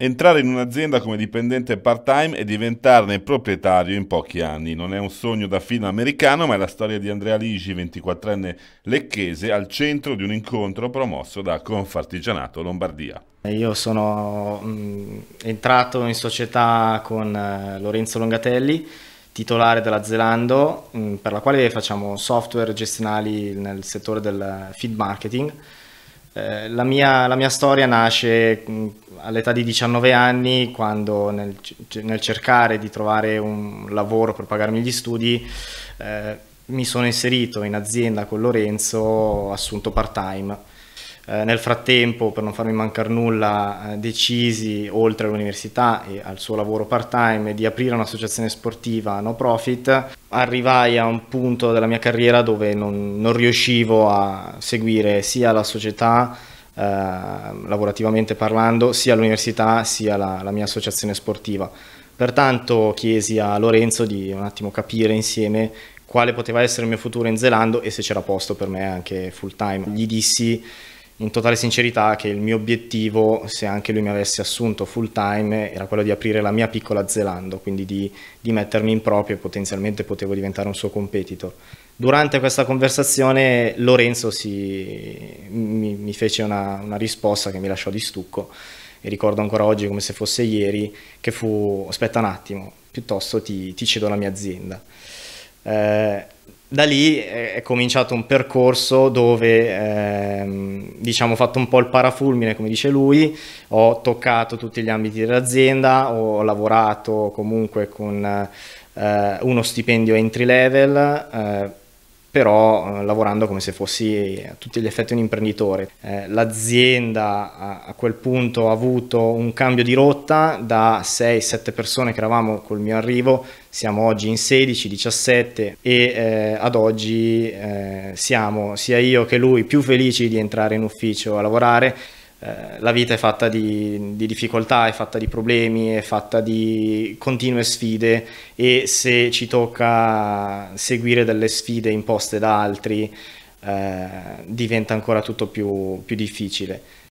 Entrare in un'azienda come dipendente part-time e diventarne proprietario in pochi anni. Non è un sogno da film americano, ma è la storia di Andrea Ligi, 24enne lecchese, al centro di un incontro promosso da Confartigianato Lombardia. Io sono mh, mm, entrato in società con eh, Lorenzo Longatelli, titolare della Zelando, mh, mm, per la quale facciamo software gestionali nel settore del feed marketing. Eh, la, mia, la mia storia nasce... Mh, mm, all'età di 19 anni, quando nel, nel, cercare di trovare un lavoro per pagarmi gli studi, eh, mi sono inserito in azienda con Lorenzo, assunto part-time. Eh, nel frattempo, per non farmi mancare nulla, eh, decisi, oltre all'università e al suo lavoro part-time, di aprire un'associazione sportiva no profit. Arrivai a un punto della mia carriera dove non, non riuscivo a seguire sia la società Ehm, lavorativamente parlando, sia l'università sia la, la mia associazione sportiva. Pertanto chiesi a Lorenzo di un attimo capire insieme quale poteva essere il mio futuro in Zelando e se c'era posto per me anche full time. Gli dissi in totale sincerità che il mio obiettivo, se anche lui mi avesse assunto full time, era quello di aprire la mia piccola Zelando, quindi di, di mettermi in proprio e potenzialmente potevo diventare un suo competitor. Durante questa conversazione Lorenzo si, mi, mi, fece una, una risposta che mi lasciò di stucco e ricordo ancora oggi come se fosse ieri, che fu aspetta un attimo, piuttosto ti, ti cedo la mia azienda. Eh, da lì è cominciato un percorso dove ehm, diciamo, fatto un po' il parafulmine, come dice lui, ho toccato tutti gli ambiti dell'azienda, ho lavorato comunque con eh, uno stipendio entry level. Eh, però eh, lavorando come se fossi a tutti gli effetti un imprenditore. Eh, l'azienda a, a, quel punto ha avuto un cambio di rotta da 6-7 persone che eravamo col mio arrivo, siamo oggi in 16-17 e eh, ad oggi eh, siamo sia io che lui più felici di entrare in ufficio a lavorare eh, la vita è fatta di, di, difficoltà, è fatta di problemi, è fatta di continue sfide e se ci tocca seguire delle sfide imposte da altri eh, diventa ancora tutto più, più difficile.